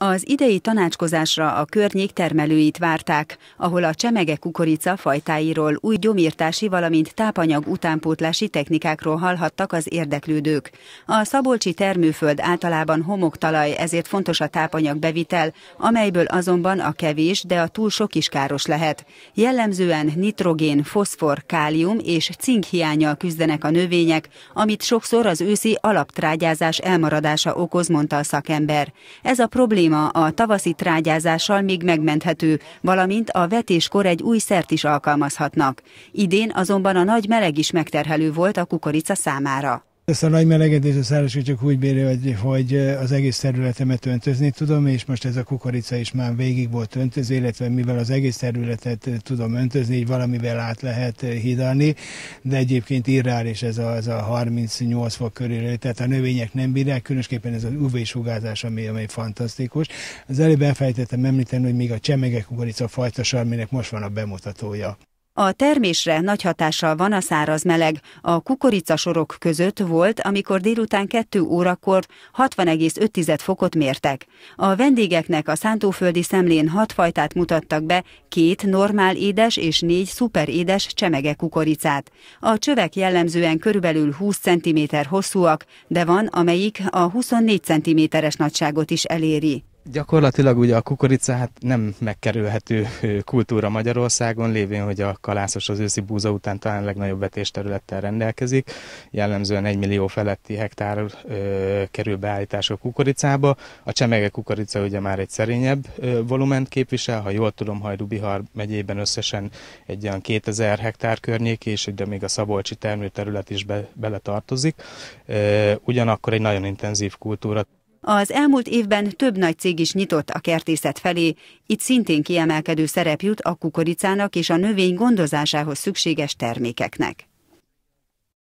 Az idei tanácskozásra a környék termelőit várták, ahol a csemege kukorica fajtáiról új gyomírtási, valamint tápanyag utánpótlási technikákról hallhattak az érdeklődők. A szabolcsi termőföld általában homoktalaj, ezért fontos a tápanyag bevitel, amelyből azonban a kevés, de a túl sok is káros lehet. Jellemzően nitrogén, foszfor, kálium és cink hiányjal küzdenek a növények, amit sokszor az őszi alaptrágyázás elmaradása okoz, mondta a szakember. Ez a probléma probléma a tavaszi trágyázással még megmenthető, valamint a vetéskor egy új szert is alkalmazhatnak. Idén azonban a nagy meleg is megterhelő volt a kukorica számára. Ezt a nagy melegedés a szárazság csak úgy bírja, hogy, hogy az egész területemet öntözni tudom, és most ez a kukorica is már végig volt öntöző, illetve mivel az egész területet tudom öntözni, így valamivel át lehet hidalni, de egyébként irreális ez a, ez a 38 fok körül, tehát a növények nem bírják, különösképpen ez az UV-sugárzás, ami, ami fantasztikus. Az előbb elfelejtettem említeni, hogy még a csemege kukorica fajta sarminek most van a bemutatója. A termésre nagy hatással van a száraz meleg. A kukoricasorok között volt, amikor délután 2 órakor 60,5 fokot mértek. A vendégeknek a szántóföldi szemlén hat fajtát mutattak be, két normál édes és négy édes csemege kukoricát. A csövek jellemzően körülbelül 20 cm hosszúak, de van, amelyik a 24 cm-es nagyságot is eléri. Gyakorlatilag ugye a kukorica hát nem megkerülhető kultúra Magyarországon, lévén, hogy a kalászos az őszi búza után talán a legnagyobb vetésterülettel rendelkezik. Jellemzően 1 millió feletti hektár ö, kerül a kukoricába. A csemege kukorica ugye már egy szerényebb ö, volument képvisel, ha jól tudom, Hajdubihar megyében összesen egy olyan 2000 hektár környék, és de még a szabolcsi termőterület is be, beletartozik. Ö, ugyanakkor egy nagyon intenzív kultúra. Az elmúlt évben több nagy cég is nyitott a kertészet felé, itt szintén kiemelkedő szerep jut a kukoricának és a növény gondozásához szükséges termékeknek.